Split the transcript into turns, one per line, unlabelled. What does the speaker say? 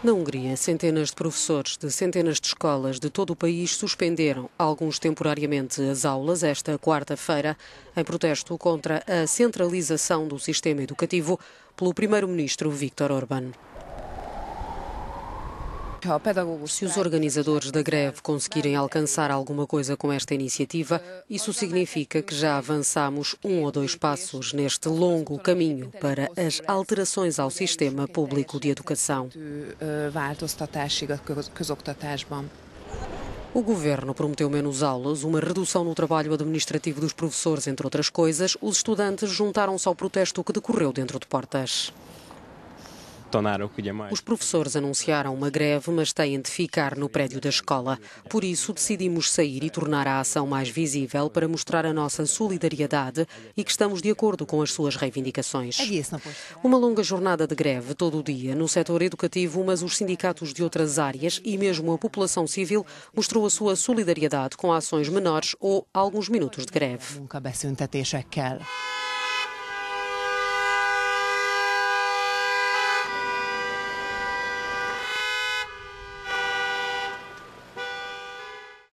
Na Hungria, centenas de professores de centenas de escolas de todo o país suspenderam, alguns temporariamente, as aulas esta quarta-feira, em protesto contra a centralização do sistema educativo pelo primeiro-ministro Viktor Orbán. Se os organizadores da greve conseguirem alcançar alguma coisa com esta iniciativa, isso significa que já avançamos um ou dois passos neste longo caminho para as alterações ao sistema público de educação. O governo prometeu menos aulas, uma redução no trabalho administrativo dos professores, entre outras coisas. Os estudantes juntaram-se ao protesto que decorreu dentro de portas.
É os
professores anunciaram uma greve, mas têm de ficar no prédio da escola. Por isso, decidimos sair e tornar a ação mais visível para mostrar a nossa solidariedade e que estamos de acordo com as suas reivindicações. É uma longa jornada de greve todo o dia no setor educativo, mas os sindicatos de outras áreas e mesmo a população civil mostrou a sua solidariedade com ações menores ou alguns minutos de greve.